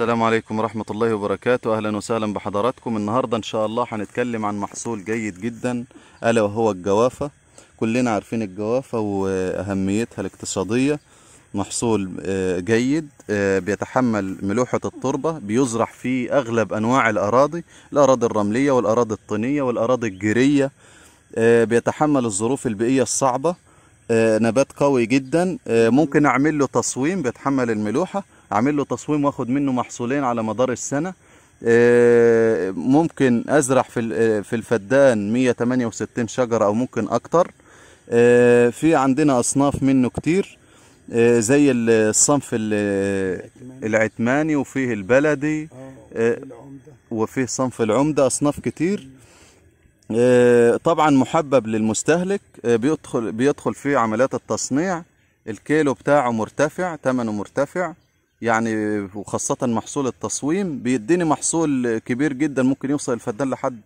السلام عليكم ورحمة الله وبركاته أهلا وسهلا بحضراتكم النهاردة إن شاء الله هنتكلم عن محصول جيد جدا ألا وهو الجوافة كلنا عارفين الجوافة وأهميتها الاقتصادية محصول آه، جيد آه، بيتحمل ملوحة التربة بيزرع في أغلب أنواع الأراضي الأراضي الرملية والأراضي الطينية والأراضي الجيرية آه، بيتحمل الظروف البيئية الصعبة نبات قوي جدا ممكن أعمل له تصويم بيتحمل الملوحة اعمل له تصويم واخد منه محصولين على مدار السنه آه، ممكن ازرع في آه، في الفدان 168 شجره او ممكن اكتر آه، في عندنا اصناف منه كتير زي الصنف العتماني وفيه البلدي وفيه صنف العمده اصناف كتير طبعا محبب للمستهلك بيدخل بيدخل فيه عمليات التصنيع الكيلو بتاعه مرتفع ثمنه مرتفع يعني وخاصة محصول التصويم بيديني محصول كبير جدا ممكن يوصل الفدان لحد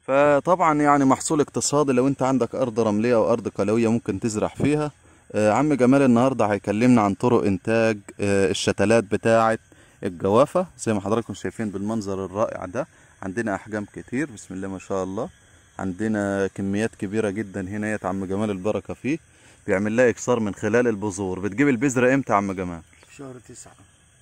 فطبعا يعني محصول اقتصادي لو انت عندك ارض رملية او ارض قلوية ممكن تزرع فيها آه، عم جمال النهاردة هيكلمنا عن طرق انتاج آه، الشتلات بتاعة الجوافة زي ما حضراتكم شايفين بالمنظر الرائع ده عندنا احجام كتير بسم الله ما شاء الله عندنا كميات كبيرة جدا هنا يا عم جمال البركة فيه بيعمل لها اكسار من خلال البذور بتجيب البذرة امتى يا عم جمال شهر تسعة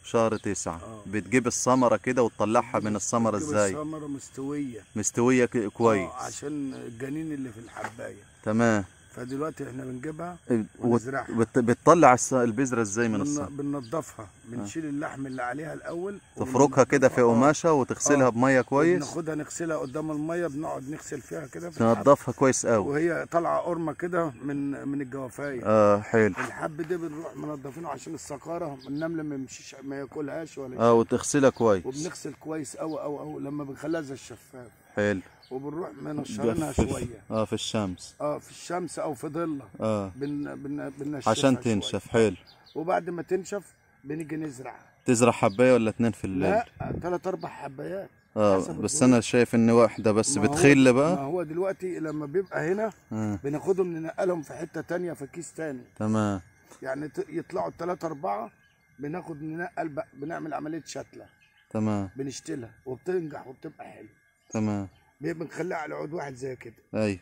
شهر تسعة آه. بتجيب الثمرة كده وتطلعها من الثمرة ازاي؟ الثمرة مستوية مستوية كويس اه عشان الجنين اللي في الحباية تمام فدلوقتي احنا بنجيبها ونزرعها بتطلع البذره ازاي من الصحن؟ بننضفها آه. بنشيل اللحم اللي عليها الاول تفركها كده في قماشه وتغسلها آه. بميه كويس ناخدها نغسلها قدام الميه بنقعد نغسل فيها كده في تنضفها كويس قوي وهي طالعه قرمه كده من من الجوافايه اه حلو الحب ده بنروح منضفينه عشان السكاره النمل ما يمشيش ما ياكلهاش ولا اه وتغسلها كويس وبنغسل كويس قوي قوي قوي لما بنخليها زي الشفاف حلو وبنروح منشرينها شويه اه في الشمس اه في الشمس او في ضله اه بن بن بنشفها عشان تنشف حلو وبعد ما تنشف بنيجي نزرع تزرع حبايه ولا اتنين في الليل؟ لا ثلاث اربع حبايات اه بس انا شايف ان واحده بس بتخل بقى ما هو دلوقتي لما بيبقى هنا آه. بناخدهم ننقلهم في حته تانية في كيس تاني تمام يعني يطلعوا التلاته اربعه بناخد ننقل بنعمل عمليه شتله تمام بنشتلها وبتنجح وبتبقى حلوه تمام بنخليها على عود واحد زي كده ايوه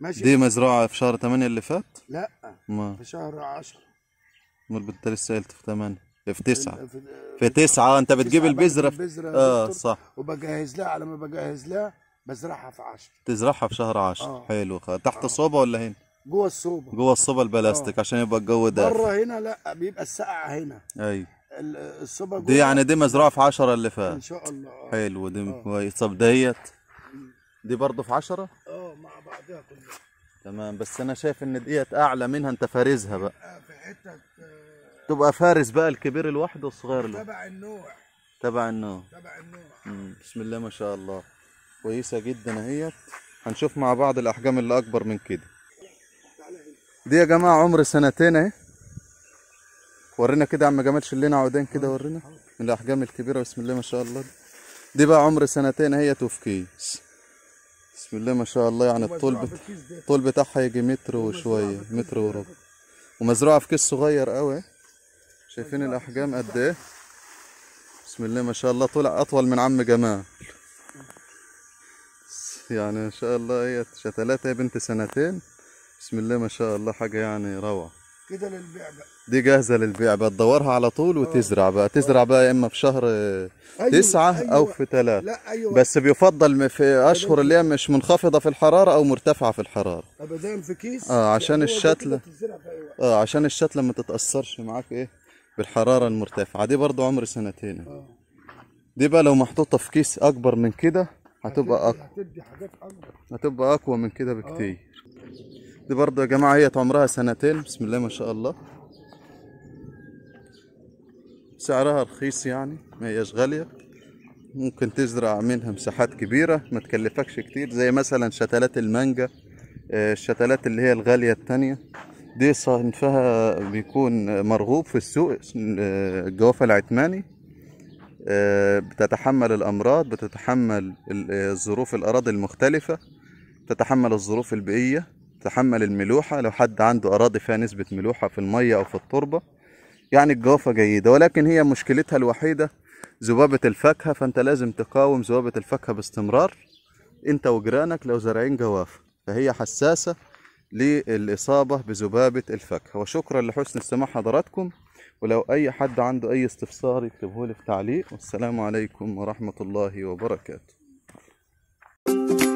ماشي دي مزروعه في شهر 8 اللي فات لا ما. في شهر 10 امال انت لسه قلت في 8 في 9 في, في 9 آه، انت بتجيب البذره البذره اه صح وبجهز لها على ما بجهز لها بزرعها في 10 تزرعها في شهر 10 آه. حلو تحت آه. الصوبه ولا هنا جوه الصوبه جوه الصوبه البلاستيك آه. عشان يبقى الجو ده بره هنا لا بيبقى السقعه هنا ايوه الصوبه جوه دي يعني دي مزرعه في 10 اللي فات ان شاء الله حلو دي آه. كويس طب ديت دي برضه في 10 اه مع بعضها كلها تمام بس انا شايف ان ديت اعلى منها انت فارزها بقى آه، في حتة آه، تبقى فارس بقى الكبير لوحده والصغير لوحده تبع النوع تبع النوع تبع النوع بسم الله ما شاء الله كويسه جدا اهيت هنشوف مع بعض الاحجام اللي اكبر من كده دي يا جماعه عمر سنتين اهي ورينا كده يا عم جمال شلنا عودين كده ورينا من الاحجام الكبيره بسم الله ما شاء الله دي بقى عمر سنتين اهيت وفي كيس بسم الله ما شاء الله يعني الطول بت... الطول بتاعها يجي متر وشويه متر وربع ومزروعه في كيس صغير قوي شايفين الاحجام قد ايه بسم الله ما شاء الله طلع اطول من عم جمال يعني ان شاء الله هي شتلاتها بنت سنتين بسم الله ما شاء الله حاجه يعني روعه كده للبيع بقى دي جاهزه للبيع بقى تدورها على طول وتزرع بقى تزرع بقى يا اما في شهر أيوة تسعة أيوة او في ثلاثة لا أيوة بس بيفضل في اشهر اللي هي مش منخفضه في الحراره او مرتفعه في الحراره ابدا في كيس اه عشان يعني الشتله اه عشان الشتله ما تتاثرش معاك ايه بالحراره المرتفعه دي برضو عمر سنتين آه. دي بقى لو محطوطه في كيس اكبر من كده هتبقى اقوى هتبقى اقوى من كده آه. بكتير دي برضه يا جماعة هي عمرها سنتين بسم الله ما شاء الله سعرها رخيص يعني ما هيش غالية ممكن تزرع منها مساحات كبيرة ما تكلفكش كتير زي مثلا شتلات المانجا آه، الشتلات اللي هي الغالية التانية دي صنفها بيكون مرغوب في السوق الجوافة آه، العتماني آه، بتتحمل الأمراض بتتحمل الظروف الأراضي المختلفة تتحمل الظروف البيئية تحمل الملوحة لو حد عنده أراضي فيها نسبة ملوحة في المية أو في التربة يعني الجوافة جيدة ولكن هي مشكلتها الوحيدة ذبابة الفاكهة فأنت لازم تقاوم ذبابة الفاكهة باستمرار أنت وجيرانك لو زارعين جوافة فهي حساسة للإصابة بذبابة الفاكهة وشكرا لحسن استماع حضراتكم ولو أي حد عنده أي استفسار يكتبه لي في تعليق والسلام عليكم ورحمة الله وبركاته